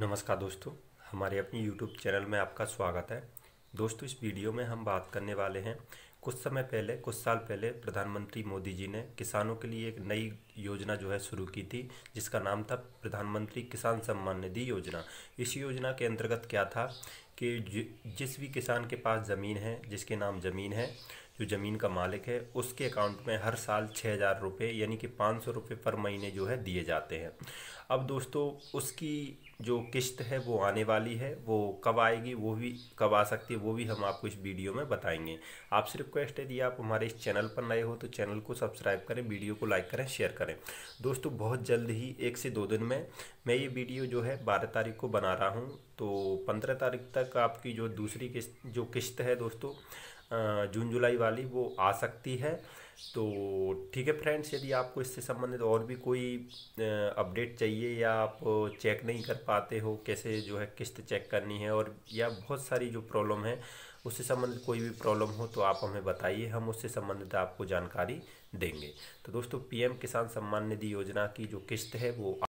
नमस्कार दोस्तों हमारे अपने YouTube चैनल में आपका स्वागत है दोस्तों इस वीडियो में हम बात करने वाले हैं कुछ समय पहले कुछ साल पहले प्रधानमंत्री मोदी जी ने किसानों के लिए एक नई योजना जो है शुरू की थी जिसका नाम था प्रधानमंत्री किसान सम्मान निधि योजना इस योजना के अंतर्गत क्या था कि जिस भी किसान के पास ज़मीन है जिसके नाम ज़मीन है जो ज़मीन का मालिक है उसके अकाउंट में हर साल छः हज़ार रुपये यानी कि पाँच सौ रुपये पर महीने जो है दिए जाते हैं अब दोस्तों उसकी जो किस्त है वो आने वाली है वो कब आएगी वो भी कब आ सकती है वो भी हम आपको इस वीडियो में बताएंगे आपसे रिक्वेस्ट है यदि आप हमारे इस चैनल पर नए हो तो चैनल को सब्सक्राइब करें वीडियो को लाइक करें शेयर करें दोस्तों बहुत जल्द ही एक से दो दिन में मैं ये वीडियो जो है बारह तारीख को बना रहा हूँ तो पंद्रह तारीख तक आपकी जो दूसरी किस्त जो किस्त है दोस्तों जून जुलाई वाली वो आ सकती है तो ठीक है फ्रेंड्स यदि आपको इससे संबंधित और भी कोई अपडेट चाहिए या आप चेक नहीं कर पाते हो कैसे जो है किस्त चेक करनी है और या बहुत सारी जो प्रॉब्लम है उससे संबंधित कोई भी प्रॉब्लम हो तो आप हमें बताइए हम उससे संबंधित आपको जानकारी देंगे तो दोस्तों पीएम किसान सम्मान निधि योजना की जो किस्त है वो